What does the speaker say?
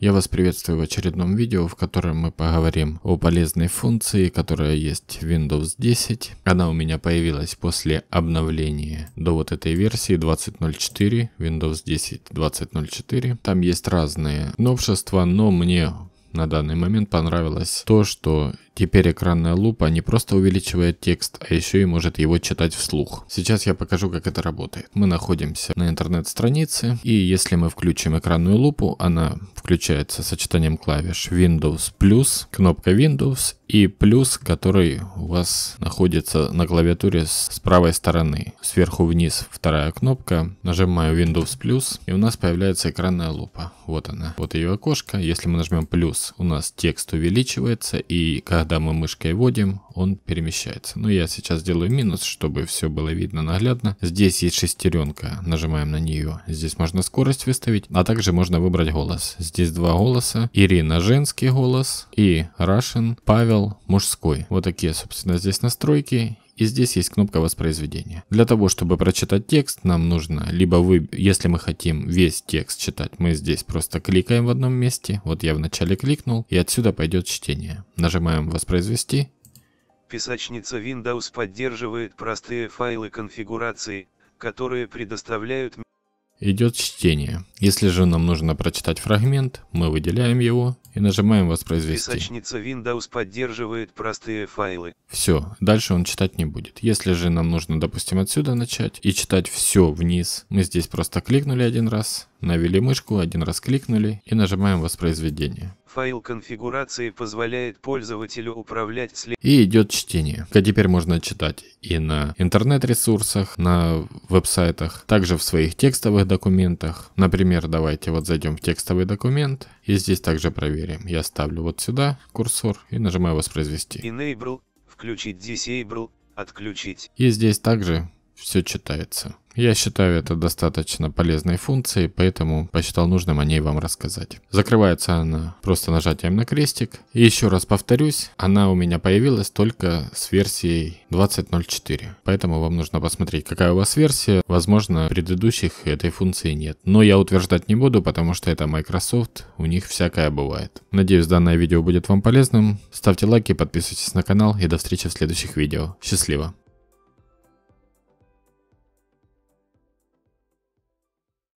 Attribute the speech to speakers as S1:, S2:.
S1: Я вас приветствую в очередном видео, в котором мы поговорим о полезной функции, которая есть в Windows 10. Она у меня появилась после обновления до вот этой версии 20.04, Windows 10 20.04. Там есть разные новшества, но мне на данный момент понравилось то, что Теперь экранная лупа не просто увеличивает текст, а еще и может его читать вслух. Сейчас я покажу, как это работает. Мы находимся на интернет-странице, и если мы включим экранную лупу, она включается сочетанием клавиш Windows плюс, кнопка Windows и плюс, который у вас находится на клавиатуре с правой стороны. Сверху вниз вторая кнопка, нажимаю Windows плюс, и у нас появляется экранная лупа. Вот она, вот ее окошко. Если мы нажмем плюс, у нас текст увеличивается, и каждый когда мы мышкой вводим, он перемещается. Но ну, я сейчас делаю минус, чтобы все было видно наглядно. Здесь есть шестеренка, нажимаем на нее. Здесь можно скорость выставить, а также можно выбрать голос. Здесь два голоса. Ирина женский голос и Russian, Павел мужской. Вот такие, собственно, здесь настройки и здесь есть кнопка воспроизведения. Для того, чтобы прочитать текст, нам нужно либо вы, если мы хотим весь текст читать, мы здесь просто кликаем в одном месте. Вот я вначале кликнул, и отсюда пойдет чтение. Нажимаем воспроизвести.
S2: Песочница Windows поддерживает простые файлы конфигурации, которые предоставляют
S1: идет чтение. Если же нам нужно прочитать фрагмент, мы выделяем его и нажимаем «Воспроизвести».
S2: Песочница Windows поддерживает простые файлы.
S1: Все, дальше он читать не будет. Если же нам нужно, допустим, отсюда начать и читать все вниз, мы здесь просто кликнули один раз, навели мышку, один раз кликнули и нажимаем «Воспроизведение».
S2: Файл конфигурации позволяет пользователю управлять след... И
S1: идет чтение, теперь можно читать и на интернет-ресурсах, на веб-сайтах, также в своих текстовых документах. Например, давайте вот зайдем в текстовый документ и здесь также проверим. Я ставлю вот сюда курсор и нажимаю воспроизвести.
S2: Enable, включить Disable, отключить.
S1: И здесь также все читается. Я считаю это достаточно полезной функцией, поэтому посчитал нужным о ней вам рассказать. Закрывается она просто нажатием на крестик. И еще раз повторюсь, она у меня появилась только с версией 20.04. Поэтому вам нужно посмотреть, какая у вас версия. Возможно, предыдущих этой функции нет. Но я утверждать не буду, потому что это Microsoft, у них всякое бывает. Надеюсь, данное видео будет вам полезным. Ставьте лайки, подписывайтесь на канал и до встречи в следующих видео. Счастливо!